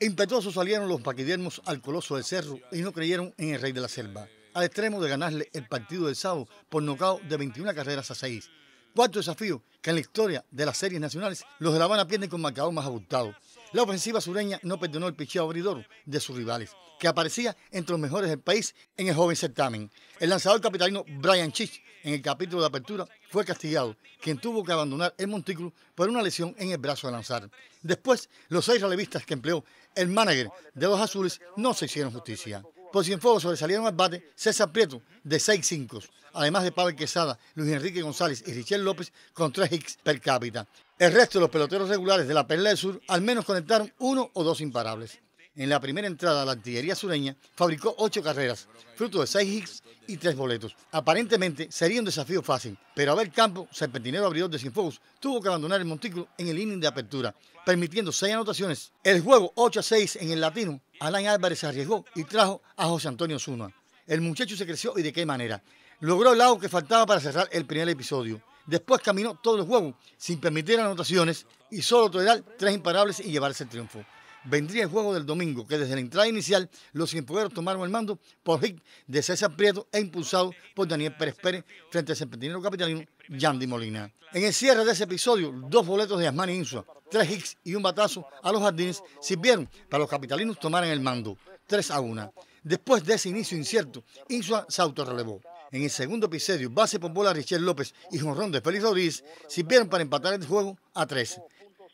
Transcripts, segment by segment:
Impetuosos salieron los paquidermos al coloso del Cerro y no creyeron en el rey de la selva, al extremo de ganarle el partido del sábado por nocao de 21 carreras a 6. Cuarto desafío, que en la historia de las series nacionales, los de La Habana pierden con marcador más abultado. La ofensiva sureña no perdonó el picheo abridor de sus rivales, que aparecía entre los mejores del país en el joven certamen. El lanzador capitalino Brian Chich, en el capítulo de apertura, fue castigado, quien tuvo que abandonar el montículo por una lesión en el brazo de lanzar. Después, los seis relevistas que empleó el manager de los azules no se hicieron justicia. Por Cienfuegos sobresalieron al bate César Prieto de 6-5, además de Pablo Quesada, Luis Enrique González y Richel López con 3 hits per cápita. El resto de los peloteros regulares de la Perla del Sur al menos conectaron uno o dos imparables. En la primera entrada, la artillería sureña fabricó ocho carreras, fruto de 6 hits y tres boletos. Aparentemente sería un desafío fácil, pero a ver campo, Serpentinero Abridor de Cienfuegos tuvo que abandonar el montículo en el inning de apertura, permitiendo seis anotaciones. El juego 8 a 6 en el latino Alain Álvarez se arriesgó y trajo a José Antonio Zuna. El muchacho se creció y de qué manera. Logró el lado que faltaba para cerrar el primer episodio. Después caminó todo el juego sin permitir anotaciones y solo tolerar tres imparables y llevarse el triunfo vendría el juego del domingo, que desde la entrada inicial los poder tomaron el mando por hit de César Prieto e impulsado por Daniel Pérez Pérez frente al serpentinero capitalino Yandy Molina. En el cierre de ese episodio, dos boletos de Asmani Insua, tres hits y un batazo a los jardines sirvieron para los capitalinos tomar el mando, 3 a 1. Después de ese inicio incierto, Insua se autorrelevó. En el segundo episodio, base por bola Richel López y jonrón de Félix Rodríguez sirvieron para empatar el juego a 3.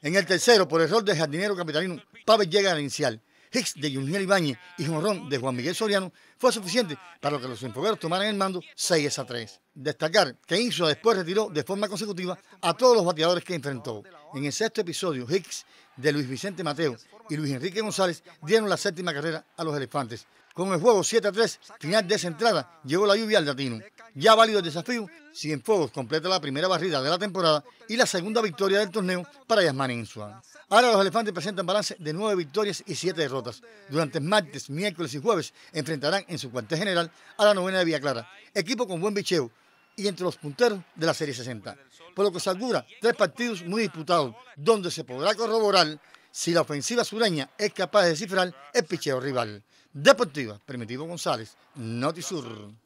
En el tercero, por error del jardinero capitalino Pavel llega al inicial. Hicks de Juniel Ibañez y Jonrón de Juan Miguel Soriano fue suficiente para que los enfogueros tomaran el mando 6 a 3. Destacar que Insula después retiró de forma consecutiva a todos los bateadores que enfrentó. En el sexto episodio, Hicks de Luis Vicente Mateo y Luis Enrique González dieron la séptima carrera a los elefantes. Con el juego 7 a 3, final de esa entrada, llegó la lluvia al latino. Ya válido el desafío, Cienfuegos completa la primera barrida de la temporada y la segunda victoria del torneo para Yasmani Insua. Ahora los elefantes presentan balance de nueve victorias y siete derrotas. Durante martes, miércoles y jueves enfrentarán en su cuartel general a la novena de Villa Clara, equipo con buen bicheo y entre los punteros de la Serie 60. Por lo que se augura tres partidos muy disputados, donde se podrá corroborar si la ofensiva sureña es capaz de descifrar el picheo rival. Deportiva, Primitivo González, Notisur.